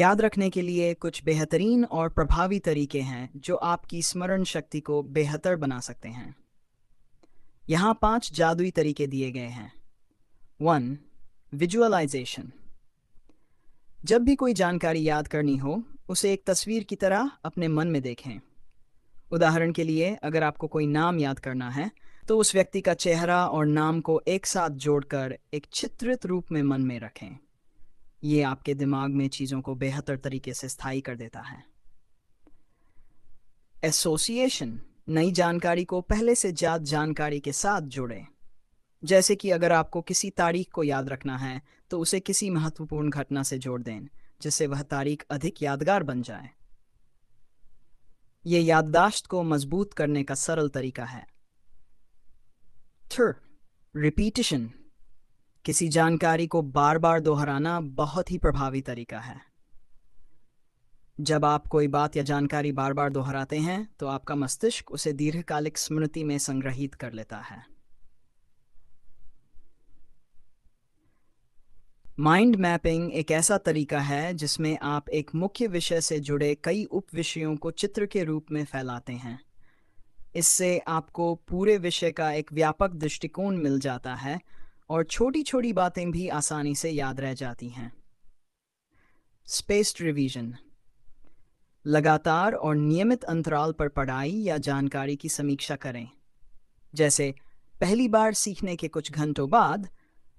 याद रखने के लिए कुछ बेहतरीन और प्रभावी तरीके हैं जो आपकी स्मरण शक्ति को बेहतर बना सकते हैं यहाँ पांच जादुई तरीके दिए गए हैं वन विजुअलाइजेशन जब भी कोई जानकारी याद करनी हो उसे एक तस्वीर की तरह अपने मन में देखें उदाहरण के लिए अगर आपको कोई नाम याद करना है तो उस व्यक्ति का चेहरा और नाम को एक साथ जोड़कर एक चित्रित रूप में मन में रखें ये आपके दिमाग में चीज़ों को बेहतर तरीके से स्थायी कर देता है एसोसिएशन नई जानकारी को पहले से ज्यादा जानकारी के साथ जुड़े जैसे कि अगर आपको किसी तारीख को याद रखना है तो उसे किसी महत्वपूर्ण घटना से जोड़ दें जिससे वह तारीख अधिक यादगार बन जाए यह याददाश्त को मजबूत करने का सरल तरीका है थर्ड रिपीटिशन किसी जानकारी को बार बार दोहराना बहुत ही प्रभावी तरीका है जब आप कोई बात या जानकारी बार बार दोहराते हैं तो आपका मस्तिष्क उसे दीर्घकालिक स्मृति में संग्रहित कर लेता है माइंड मैपिंग एक ऐसा तरीका है जिसमें आप एक मुख्य विषय से जुड़े कई उप विषयों को चित्र के रूप में फैलाते हैं इससे आपको पूरे विषय का एक व्यापक दृष्टिकोण मिल जाता है और छोटी छोटी बातें भी आसानी से याद रह जाती हैं स्पेस्ड रिवीजन लगातार और नियमित अंतराल पर पढ़ाई या जानकारी की समीक्षा करें जैसे पहली बार सीखने के कुछ घंटों बाद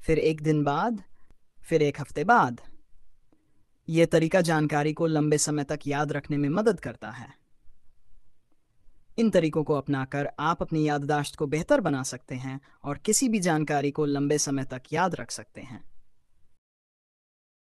फिर एक दिन बाद फिर एक हफ्ते बाद यह तरीका जानकारी को लंबे समय तक याद रखने में मदद करता है इन तरीकों को अपनाकर आप अपनी याददाश्त को बेहतर बना सकते हैं और किसी भी जानकारी को लंबे समय तक याद रख सकते हैं